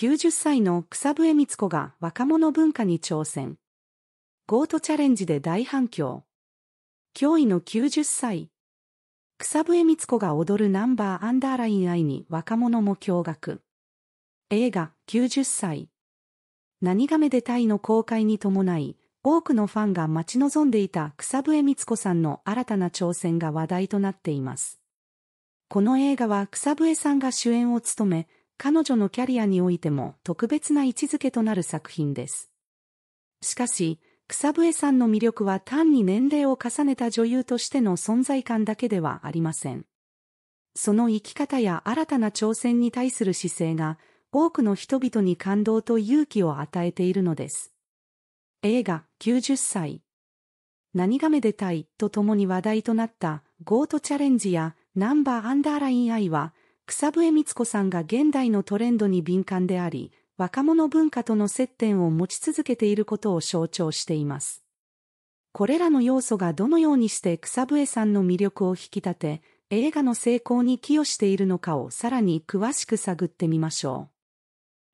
90歳の草笛光子が若者文化に挑戦。ゴートチャレンジで大反響。驚異の90歳。草笛光子が踊るナンバーアンダーライン愛に若者も驚愕。映画90歳。何がめでたいの公開に伴い、多くのファンが待ち望んでいた草笛光子さんの新たな挑戦が話題となっています。この映画は草笛さんが主演を務め、彼女のキャリアにおいても特別な位置づけとなる作品です。しかし、草笛さんの魅力は単に年齢を重ねた女優としての存在感だけではありません。その生き方や新たな挑戦に対する姿勢が多くの人々に感動と勇気を与えているのです。映画90歳何がめでたいとともに話題となったゴートチャレンジやナンバーアンダーライン愛は草笛光子さんが現代のトレンドに敏感であり、若者文化との接点を持ち続けていることを象徴しています。これらの要素がどのようにして草笛さんの魅力を引き立て、映画の成功に寄与しているのかをさらに詳しく探ってみましょ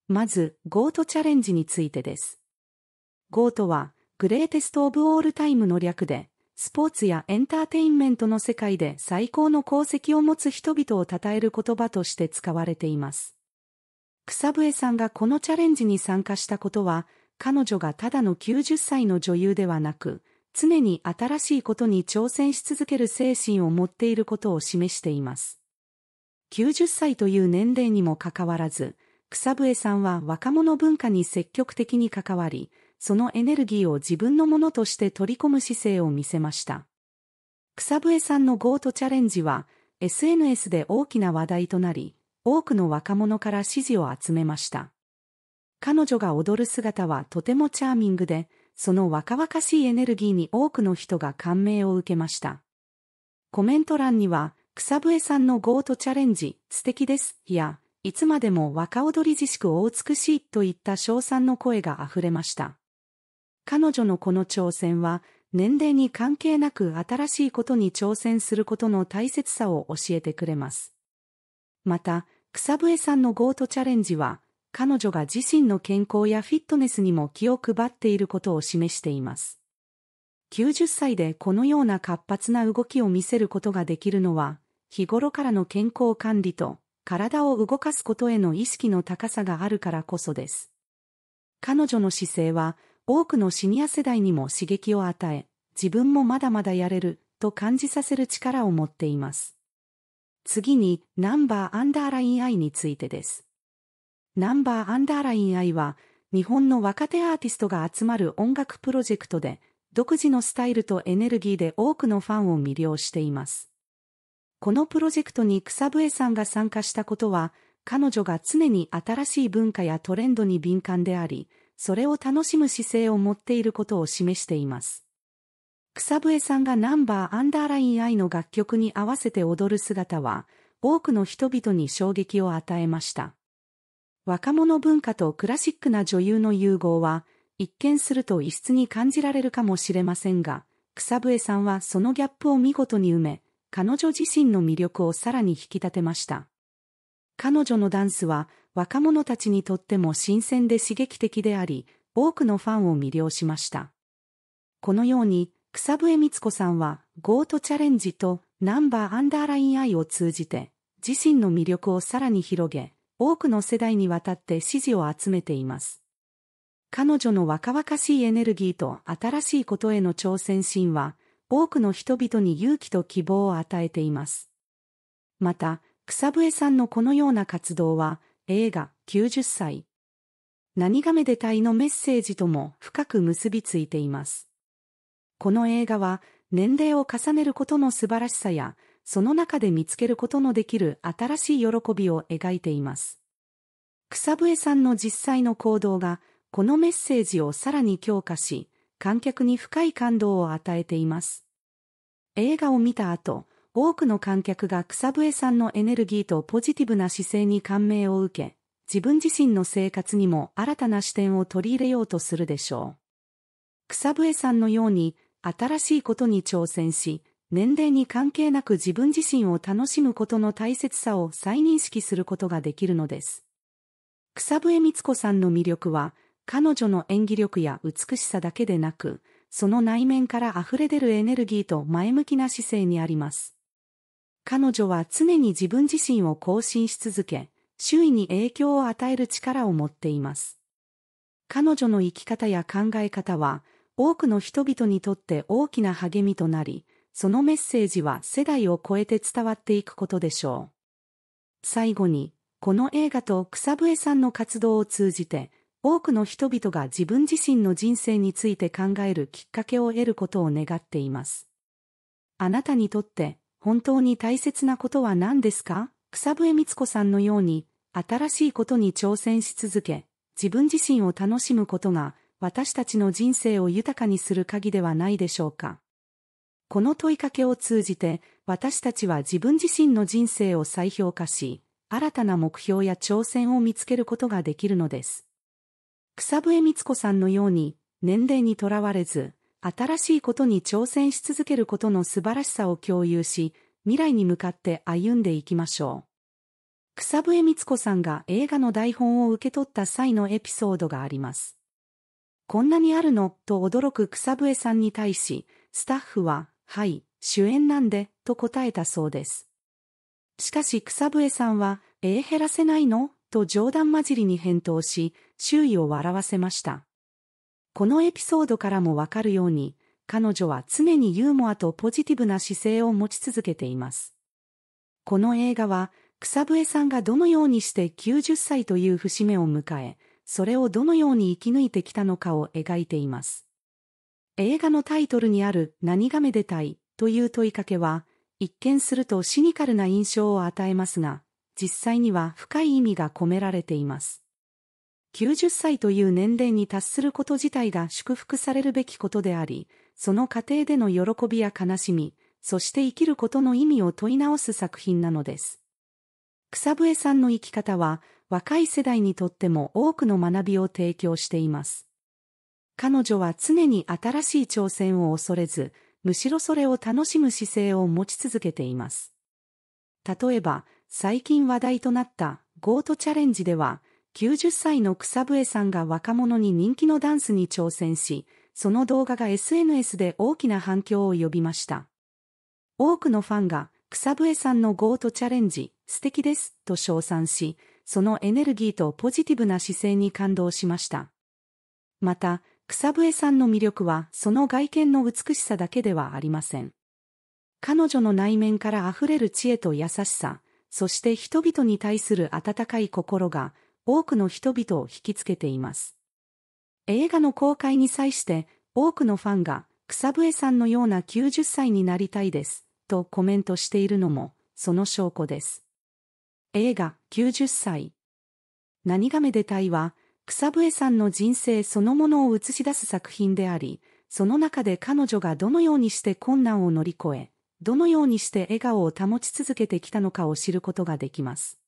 う。まず、ゴートチャレンジについてです。ゴートは、グレーテスト・オブ・オール・タイムの略で、スポーツやエンターテインメントの世界で最高の功績を持つ人々を称える言葉として使われています。草笛さんがこのチャレンジに参加したことは、彼女がただの90歳の女優ではなく、常に新しいことに挑戦し続ける精神を持っていることを示しています。90歳という年齢にもかかわらず、草笛さんは若者文化に積極的に関わり、そのエネルギーを自分のものとして取り込む姿勢を見せました。草笛さんのゴートチャレンジは、SNS で大きな話題となり、多くの若者から支持を集めました。彼女が踊る姿はとてもチャーミングで、その若々しいエネルギーに多くの人が感銘を受けました。コメント欄には、草笛さんのゴートチャレンジ、素敵です、や、いつまでも若踊り自粛お美しいといった称賛の声が溢れました。彼女のこの挑戦は、年齢に関係なく新しいことに挑戦することの大切さを教えてくれます。また、草笛さんのゴートチャレンジは、彼女が自身の健康やフィットネスにも気を配っていることを示しています。90歳でこのような活発な動きを見せることができるのは、日頃からの健康管理と、体を動かすことへの意識の高さがあるからこそです。彼女の姿勢は、多くのシニア世代にも刺激を与え、自分もまだまだやれると感じさせる力を持っています。次に、ナンバーアンダーラインアイについてです。ナンバーアンダーラインアイは、日本の若手アーティストが集まる音楽プロジェクトで、独自のスタイルとエネルギーで多くのファンを魅了しています。このプロジェクトに草笛さんが参加したことは、彼女が常に新しい文化やトレンドに敏感であり、それを楽しむ姿勢を持っていることを示しています。草笛さんがナンバーアンダーライン I の楽曲に合わせて踊る姿は、多くの人々に衝撃を与えました。若者文化とクラシックな女優の融合は、一見すると異質に感じられるかもしれませんが、草笛さんはそのギャップを見事に埋め、彼女自身の魅力をさらに引き立てました。彼女のダンスは、若者たちにとっても新鮮で刺激的であり、多くのファンを魅了しました。このように、草笛光子さんは、ゴートチャレンジとナンバーアンダーライン愛を通じて、自身の魅力をさらに広げ、多くの世代にわたって支持を集めています。彼女の若々しいエネルギーと新しいことへの挑戦心は、多くの人々に勇気と希望を与えています。また、草笛さんのこのような活動は、映画90歳。何がめでたいのメッセージとも深く結びついています。この映画は年齢を重ねることの素晴らしさや、その中で見つけることのできる新しい喜びを描いています。草笛さんの実際の行動が、このメッセージをさらに強化し、観客に深い感動を与えています。映画を見た後、多くの観客が草笛さんのエネルギーとポジティブな姿勢に感銘を受け、自分自身の生活にも新たな視点を取り入れようとするでしょう。草笛さんのように、新しいことに挑戦し、年齢に関係なく自分自身を楽しむことの大切さを再認識することができるのです。草笛光子さんの魅力は、彼女の演技力や美しさだけでなく、その内面から溢れ出るエネルギーと前向きな姿勢にあります。彼女は常に自分自身を更新し続け、周囲に影響を与える力を持っています。彼女の生き方や考え方は、多くの人々にとって大きな励みとなり、そのメッセージは世代を超えて伝わっていくことでしょう。最後に、この映画と草笛さんの活動を通じて、多くの人々が自分自身の人生について考えるきっかけを得ることを願っています。あなたにとって本当に大切なことは何ですか草笛光子さんのように、新しいことに挑戦し続け、自分自身を楽しむことが、私たちの人生を豊かにする鍵ではないでしょうか。この問いかけを通じて、私たちは自分自身の人生を再評価し、新たな目標や挑戦を見つけることができるのです。草笛光子さんのように、年齢にとらわれず、新しいことに挑戦し続けることの素晴らしさを共有し、未来に向かって歩んでいきましょう。草笛光子さんが映画の台本を受け取った際のエピソードがあります。こんなにあるのと驚く草笛さんに対し、スタッフは、はい、主演なんで、と答えたそうです。しかし草笛さんは、えー、減らせないのと冗談交じりに返答し、周囲を笑わせました。このエピソードからもわかるように、彼女は常にユーモアとポジティブな姿勢を持ち続けています。この映画は、草笛さんがどのようにして90歳という節目を迎え、それをどのように生き抜いてきたのかを描いています。映画のタイトルにある何がめでたいという問いかけは、一見するとシニカルな印象を与えますが、実際には深い意味が込められています。90歳という年齢に達すること自体が祝福されるべきことであり、その過程での喜びや悲しみ、そして生きることの意味を問い直す作品なのです。草笛さんの生き方は、若い世代にとっても多くの学びを提供しています。彼女は常に新しい挑戦を恐れず、むしろそれを楽しむ姿勢を持ち続けています。例えば、最近話題となったゴートチャレンジでは、90歳の草笛さんが若者に人気のダンスに挑戦し、その動画が SNS で大きな反響を呼びました。多くのファンが草笛さんのゴートチャレンジ、素敵です、と称賛し、そのエネルギーとポジティブな姿勢に感動しました。また、草笛さんの魅力はその外見の美しさだけではありません。彼女の内面から溢れる知恵と優しさ、そして人々に対する温かい心が、多くの人々を引きつけています。映画の公開に際して多くのファンが草笛さんのような90歳になりたいですとコメントしているのもその証拠です。映画90歳何がめでたいは草笛さんの人生そのものを映し出す作品であり、その中で彼女がどのようにして困難を乗り越え、どのようにして笑顔を保ち続けてきたのかを知ることができます。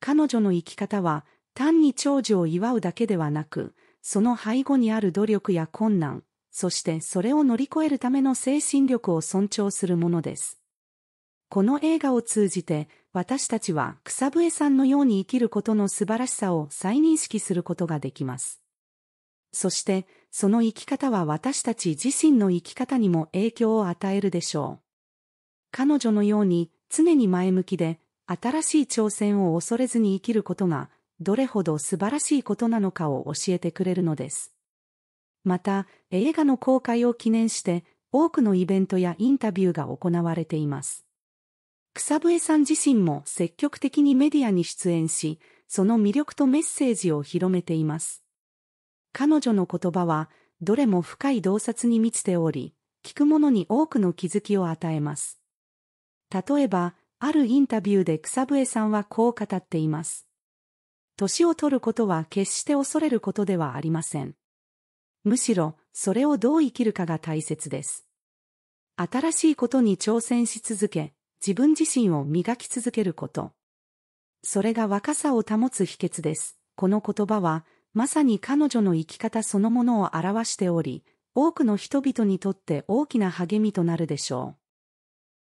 彼女の生き方は単に長寿を祝うだけではなく、その背後にある努力や困難、そしてそれを乗り越えるための精神力を尊重するものです。この映画を通じて、私たちは草笛さんのように生きることの素晴らしさを再認識することができます。そして、その生き方は私たち自身の生き方にも影響を与えるでしょう。彼女のように常に前向きで新しい挑戦を恐れずに生きることが、どれほど素晴らしいことなのかを教えてくれるのです。また、映画の公開を記念して、多くのイベントやインタビューが行われています。草笛さん自身も積極的にメディアに出演し、その魅力とメッセージを広めています。彼女の言葉は、どれも深い洞察に満ちており、聞く者に多くの気づきを与えます。例えば、あるインタビューで草笛さんはこう語っています。年を取ることは決して恐れることではありません。むしろ、それをどう生きるかが大切です。新しいことに挑戦し続け、自分自身を磨き続けること。それが若さを保つ秘訣です。この言葉は、まさに彼女の生き方そのものを表しており、多くの人々にとって大きな励みとなるでしょう。